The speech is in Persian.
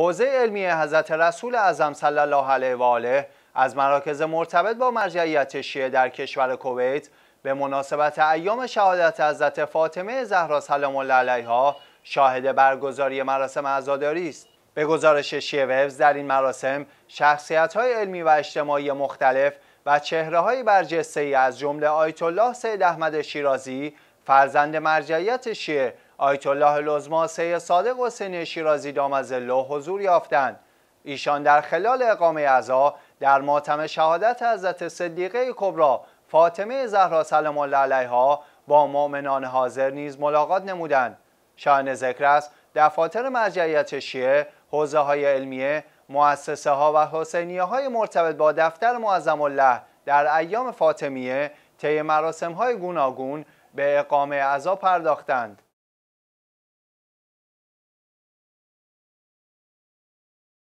حوزه علمی حضرت رسول اعظم صلی الله علیه و آله از مراکز مرتبط با مرجعیت شیعه در کشور کویت به مناسبت ایام شهادت حضرت فاطمه زهرا سلام الله علیها شاهد برگزاری مراسم عزاداری است به گزارش شیعه وبز در این مراسم شخصیت های علمی و اجتماعی مختلف و چهره های برجسته از جمله آیت الله سید احمد شیرازی فرزند مرجعیت شیعه آیت الله العظما سی صادق حسین شیرازی از الله حضور یافتند ایشان در خلال اقامه عزا در ماتم شهادت حضرت صدیقه کبرا فاطمه زهرا سلام الله علیها با مؤمنان حاضر نیز ملاقات نمودند شان ذکر است دفاتر مرجعیت شیعه حوزه های علمیه مؤسسه ها و حسینیه های مرتبط با دفتر معظم الله در ایام فاطمیه طی مراسم های گوناگون به اقامه عزا پرداختند